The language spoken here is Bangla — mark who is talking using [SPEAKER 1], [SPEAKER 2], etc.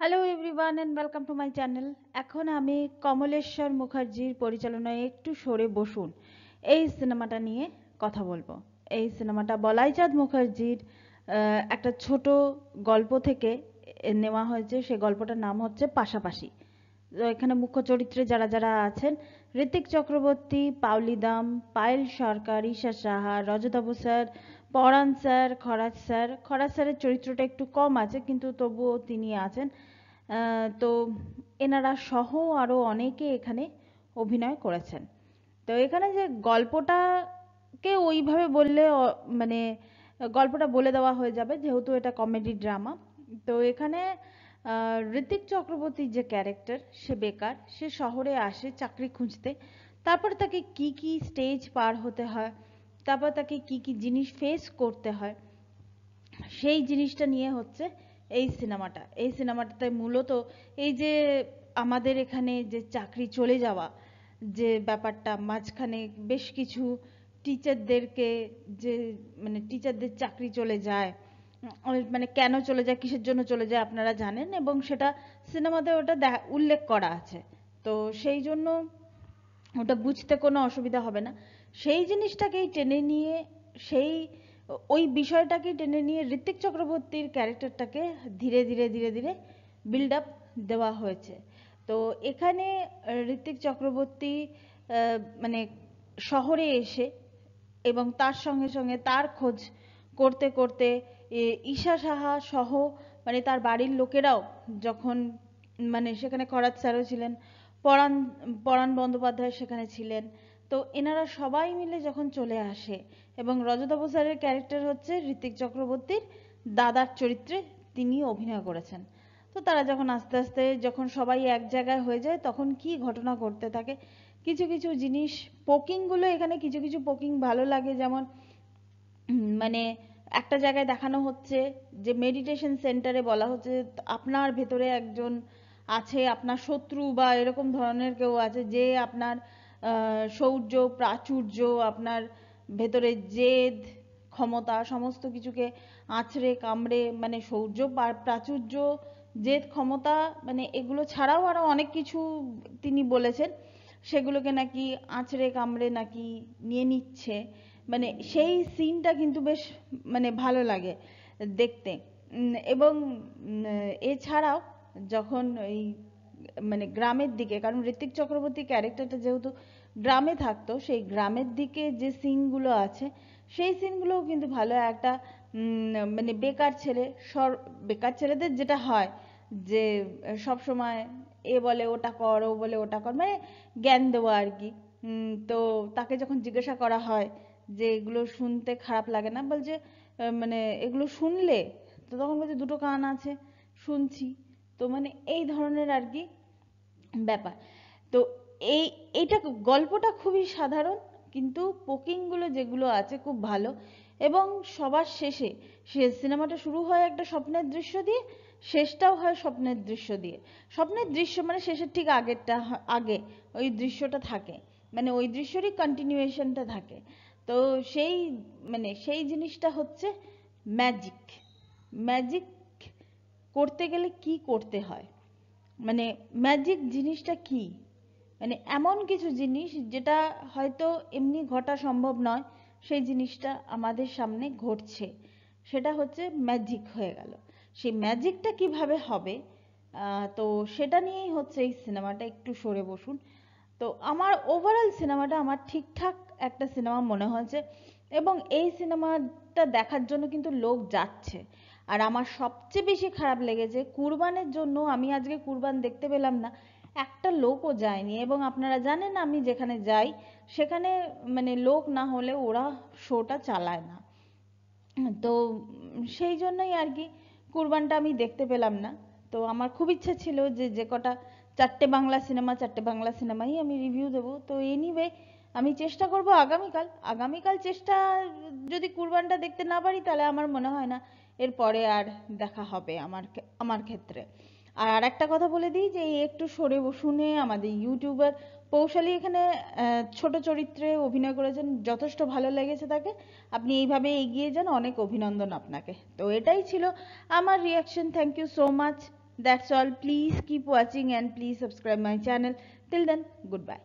[SPEAKER 1] hello everyone and welcome to my channel এখন আমি কমলেশ্বর মুখার্জির পরিচালনায় একটু সরে বসুন এই সিনেমাটা নিয়ে কথা বলবো এই সিনেমাটা বলাইচাঁদ মুখার্জির একটা ছোট গল্প থেকে নেওয়া হয়েছে সে গল্পটার নাম হচ্ছে পাশাপাশি এখানে মুখ্য চরিত্রে যারা যারা আছেন Ritwick Chakraborty Paoli Payel Sarkar Isha Saha Rajatava sir Paran sir Kharaj sir Kharaj স্যারের চরিত্রটা একটু কম আছে কিন্তু তবুও তিনি আছেন তো এনারা সহ আরও অনেকে এখানে অভিনয় করেছেন তো এখানে যে গল্পটাকে ওইভাবে বললে মানে গল্পটা বলে দেওয়া হয়ে যাবে যেহেতু এটা কমেডি ড্রামা তো এখানে ঋতিক চক্রবর্তীর যে ক্যারেক্টার সে বেকার সে শহরে আসে চাকরি খুঁজতে তারপর তাকে কি কি স্টেজ পার হতে হয় তারপর তাকে কি কি জিনিস ফেস করতে হয় সেই জিনিসটা নিয়ে হচ্ছে এই সিনেমাটা এই সিনেমাটাতে মূলত এই যে আমাদের এখানে যে চাকরি চলে যাওয়া যে ব্যাপারটা মাঝখানে বেশ কিছু টিচারদেরকে যে মানে টিচারদের চাকরি চলে যায় মানে কেন চলে যায় কিসের জন্য চলে যায় আপনারা জানেন এবং সেটা সিনেমাতে ওটা উল্লেখ করা আছে তো সেই জন্য ওটা বুঝতে কোনো অসুবিধা হবে না সেই জিনিসটাকেই টেনে নিয়ে সেই ওই বিষয়টাকেই টেনে নিয়ে ঋত্বিক চক্রবর্তীর ক্যারেক্টারটাকে ধীরে ধীরে ধীরে ধীরে বিল্ড আপ দেওয়া হয়েছে তো এখানে ঋত্বিক চক্রবর্তী মানে শহরে এসে এবং তার সঙ্গে সঙ্গে তার খোঁজ করতে করতে ঈশা সাহা সহ মানে তার বাড়ির লোকেরাও যখন মানে সেখানে করাত স্যারও ছিলেন পরাণ পরাণ বন্দ্যোপাধ্যায় সেখানে ছিলেন তো এনারা সবাই মিলে যখন চলে আসে এবং রজতাভ স্যারের ক্যারেক্টার হচ্ছে ঋতিক চক্রবর্তীর দাদার চরিত্রে তিনি অভিনয় করেছেন তো তারা যখন আস্তে আস্তে যখন সবাই এক জায়গায় হয়ে যায় তখন কি ঘটনা ঘটতে থাকে কিছু কিছু জিনিস পোকিংগুলো এখানে কিছু কিছু পোকিং ভালো লাগে যেমন মানে একটা জায়গায় দেখানো হচ্ছে যে মেডিটেশন সেন্টারে বলা হচ্ছে আপনার ভেতরে একজন আছে আপনার শত্রু বা এরকম ধরনের কেউ আছে যে আপনার শৌর্য প্রাচুর্য আপনার ভেতরে জেদ ক্ষমতা সমস্ত কিছুকে আঁচড়ে কামড়ে মানে শৌর্য প্রাচুর্য জেদ ক্ষমতা মানে এগুলো ছাড়াও আরও অনেক কিছু তিনি বলেছেন সেগুলোকে নাকি আঁচড়ে কামড়ে নাকি নিয়ে নিচ্ছে মানে সেই সিনটা কিন্তু বেশ মানে ভালো লাগে দেখতে এবং এছাড়াও যখন এই মানে গ্রামের দিকে কারণ ঋত্বিক চক্রবর্তী ক্যারেক্টারটা যেহেতু গ্রামে থাকতো সেই গ্রামের দিকে যে সিনগুলো আছে সেই সিনগুলোও কিন্তু ভালো একটা মানে বেকার ছেলে সর বেকার ছেলেদের যেটা হয় যে সব সময় এ বলে ওটা কর ও বলে ওটা কর মানে জ্ঞান দেওয়া আর কি তো তাকে যখন জিজ্ঞাসা করা হয় যে এগুলো শুনতে খারাপ লাগে না বলছে মানে এগুলো শুনলে তো তখন বলছে দুটো কান আছে শুনছি তো মানে এই ধরনের আর কি ব্যাপার তো এই এইটা গল্পটা খুবই সাধারণ কিন্তু পোকিংগুলো যেগুলো আছে খুব ভালো এবং সবার শেষে সে সিনেমাটা শুরু হয় একটা স্বপ্নের দৃশ্য দিয়ে শেষটাও হয় স্বপ্নের দৃশ্য দিয়ে স্বপ্নের দৃশ্য মানে শেষের ঠিক আগেরটা আগে ওই দৃশ্যটা থাকে মানে ওই দৃশ্যরই কন্টিনিউয়েশনটা থাকে তো সেই মানে সেই জিনিসটা হচ্ছে ম্যাজিক ম্যাজিক করতে গেলে কি করতে হয় মানে ম্যাজিক জিনিসটা কি মানে এমন কিছু জিনিস যেটা হয়তো এমনি ঘটা সম্ভব নয় সেই জিনিসটা আমাদের সামনে ঘটছে সেটা হচ্ছে ম্যাজিক হয়ে গেল সেই ম্যাজিকটা কিভাবে হবে তো সেটা নিয়েই হচ্ছে এই সিনেমাটা একটু সরে বসুন তো আমার ওভারঅল সিনেমাটা আমার ঠিকঠাক একটা সিনেমা মনে হয়েছে এবং এই সিনেমাটা দেখার জন্য কিন্তু লোক যাচ্ছে আর আমার সবচেয়ে বেশি খারাপ লেগেছে কুরবানের জন্য আমি আজকে কুরবান দেখতে পেলাম না একটা লোকও যায়নি এবং আপনারা জানেন আমি যেখানে যাই সেখানে মানে লোক না হলে ওরা শোটা চালায় না তো সেই জন্যই আর কি কুরবানটা আমি দেখতে পেলাম না তো আমার খুব ইচ্ছে ছিল যে যে কটা চারটে বাংলা সিনেমা চারটে বাংলা সিনেমাই আমি রিভিউ দেবো তো এনিওয়ে আমি চেষ্টা করব আগামীকাল আগামীকাল চেষ্টা যদি কুরবানটা দেখতে না পারি তাহলে আমার মনে হয় না এরপরে আর দেখা হবে আমার আমার ক্ষেত্রে আর আরেকটা কথা বলে দিই যে এই একটু সরে শুনে আমাদের ইউটিউবার পৌশালী এখানে ছোট চরিত্রে অভিনয় করেছেন যথেষ্ট ভালো লেগেছে তাকে আপনি এইভাবে এগিয়ে যান অনেক অভিনন্দন আপনাকে তো এটাই ছিল আমার reaction thank you so much that's all please keep watching and please subscribe my channel till then good bye